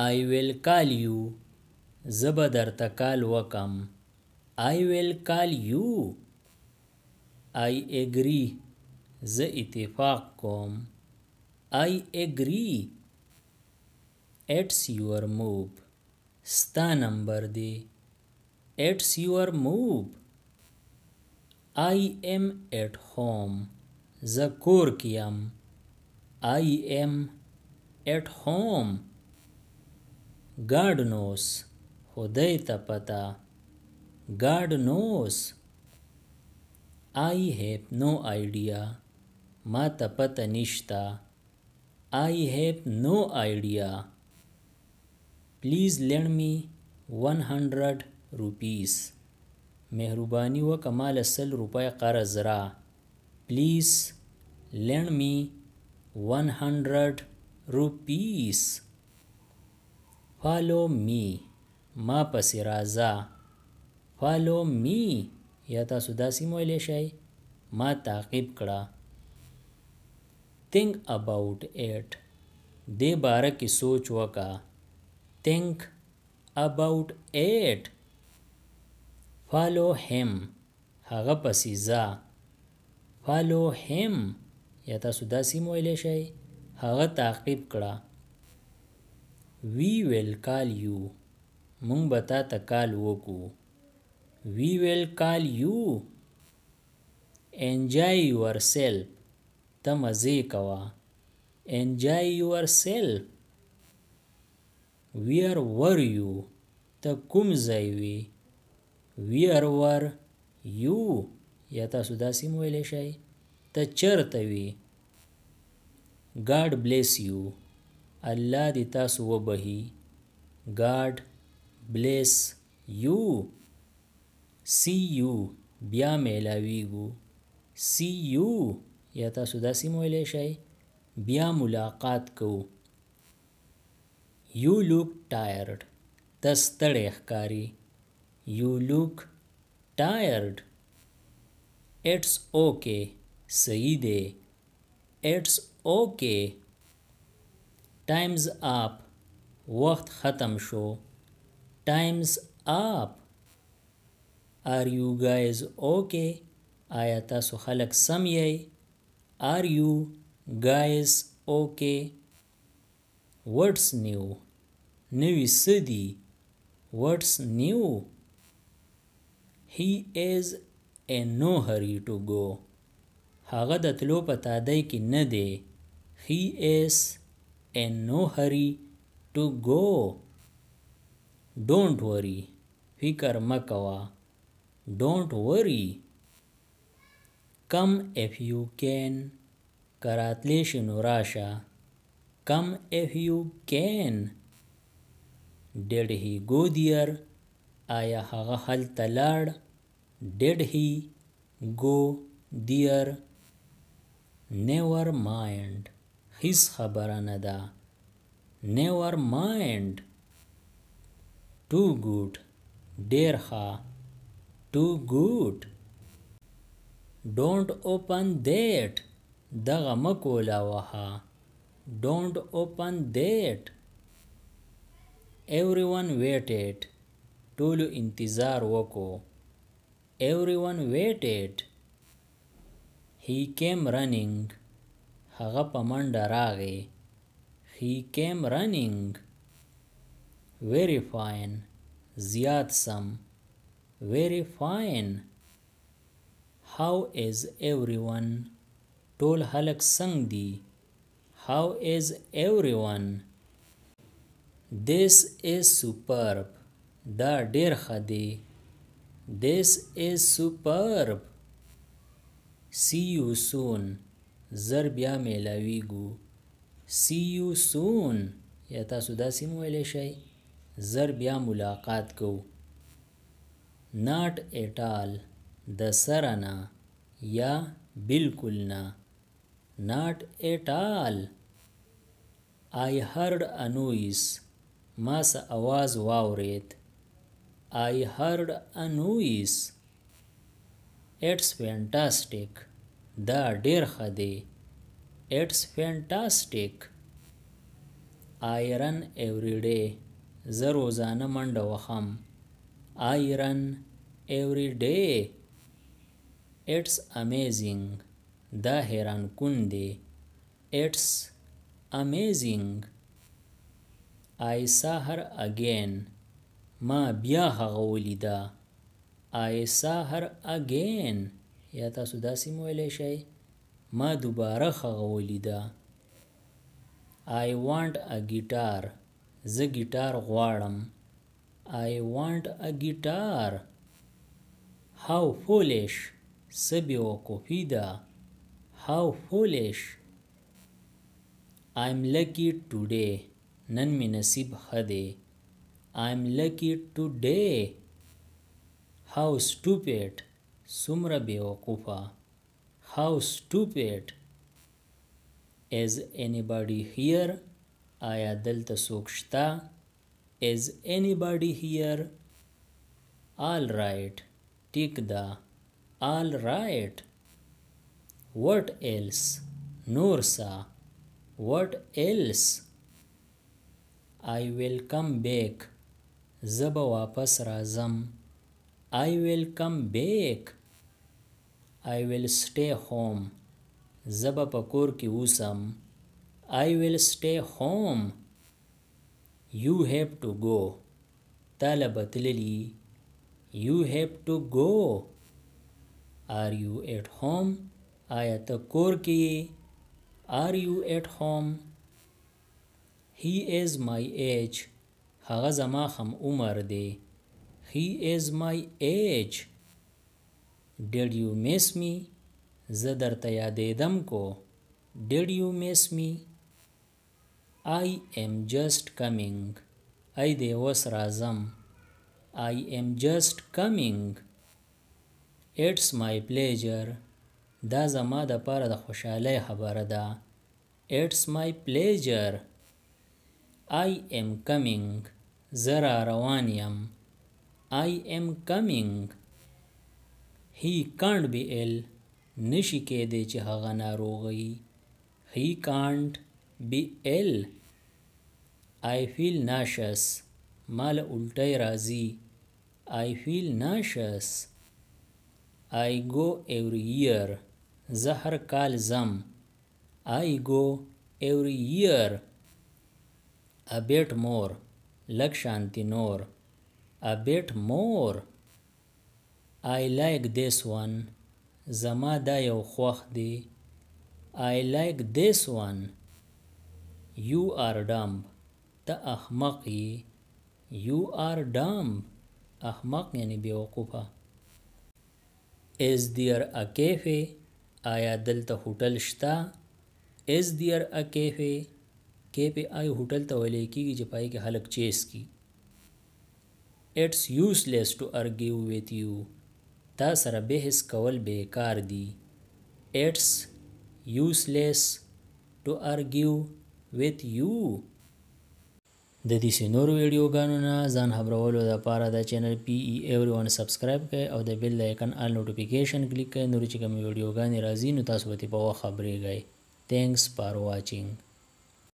I will call you زه به درته کال وکم I will call you I agree زه اتفاق کوم I agree It's your move ستا نمبر دی It's your move I am at home زه کور کیم I am at home गाड नोस हृदय तपता गाड नोस I have no idea मा तपत निष्ठा I have no idea please lend me one hundred rupees मेहरबानी व कमाल असल रुपये कर्ज रा please lend me one hundred rupees follow me ما پسې راځه follow me یا تاسو داسې ویلی شئ ما تعقیب کړه think about it دې باره کې سوچ وکړه think about it follow him هغه پسې ځه follow him یا تاسو داسې ویلی شئ هغه تعقیب کړه we will call you مونږ به تا ته کال وکړو we will call you enjoy yourself ته مزه کوه enjoy yourself where were you ته کوم ځای وي where were you یا تاسو داسې ویلی شئ ته چیرته وي God bless you الله دې تاسو وبهي ګاډ بلیس یو سی یو بیا میلاویږو سی یو یا تاسو داسې مو ویلی شئ بیا ملاقات کوو یو لوک ټایرډ ته ستړی ښکاري یو لوک ټایرډ اټس اوکې صحیح دی اټس اوکې ټایمز اپ وخت ختم شو ټایمز اپ آر یو ګایز اوکے آیا تاسو خلک سم یې آر یو ګایز اوکے وټس نیو نوې سدي وټس نیو هی از ان نو هری ټو ګو هغه د تلو په تادای کې نه دی هی از in no hurry to go. Don't worry, fikar makawa. Don't worry. Come if you can. Karatleshi Nurasha. Come if you can. Did he go there? Aya haga hal talad. Did he go there? Never mind. هیڅ خبره نه ده نیور مایند ټو ګوډ ډیر ښه ټو ګوډ ډونټ اوپن دیټ دغه مکولا وها ډونټ اوپن دیټ ایوریون ویټډ ټولو انتظار وکړو ایوریون ویټډ هی کیم رننګ هغه په منډه راغی he came running very fine زیات سم very fine how is everyone ټول خلک څنګه دي how is everyone this is superb دا ډیر ښه دی this is superb see you soon زر بیا میلاویږو سی یو سون یا تاسو داسې هم ویلی شئ زر بیا ملاقات کو ناٹ اټال د سره نه یا بالکل نه ناٹ اټال آی هرډ ا نویس ما سه आवाज واورید آی هرډ ا نویس اټس فینټاسټیک دا ډیر ښه دی اټس فینټاسټیک آیرن ایوری ډے زه روزانه منډه وخم آیرن ایوری ډے اټس امیزینګ دا حیران کون دی اټس امیزینګ آی سا هر اگین ما بیا هغه ولیدا آی سا هر اگین یا تاسو داسې مویلی شئ ما دوباره خغه ولیده I want a guitar زه گیټار غواړم I want a guitar How foolish څه بیوقوفي ده How foolish I'm lucky today نن می نصیب ښه دی I'm lucky today How stupid Sumra Beokufa, how stupid! Is anybody here? Aya Delta Sukshta. Is anybody here? All right, Tikda. All right. What else? Nursa. What else? I will come back. Zaba wapas razam. I will come back. I will stay home. زب په کور کې اوسم I will stay home. You have to go. تاله بتللی You have to go. Are you at home? آیا ته کور کې Are you at home? He is my age. هغه زما هم عمر دی. He is my age. Did you miss me? زه درته یادېدم کو Did you miss me? I am just coming. ای دی اوس راځم. I am just coming. It's my pleasure. دا زما د پاره د خوشحالۍ خبره ده. It's my pleasure. I am coming. زه را روان یم. I am coming. he can't be ill نشي کېدی چې هغه ناروغ وي he can't be ill I feel nauseous مال الټی راځي I feel nauseous I go every year زه هر کال ځم I go every year a bit more لږ شانتي نور a bit more I like this one زما دا یو خوښ دی I like this one You are dumb ته احمق یې You are dumb احمق یعنی بیوقوفه Is there a cafe آیا دلته هوټل شته Is there a cafe کیفه آی هوټل ته ویلې کیږي چې پای کې خلک چیس کی It's useless to argue with you تا سره بحث کول بیکار دي اټس یوزلیس ټو ارګیو ویت یو د دې نورو ویډیوګانو نه ځان خبرولو لپاره دا چینل پی ای ایوری ون سبسکرایب کړئ او د بیل آیکن آل نوټیفیکیشن کلیک کړئ نور چې کوم ویډیوګانې راځي نو تاسو به په خبرېږئ تھینکس فار واچینګ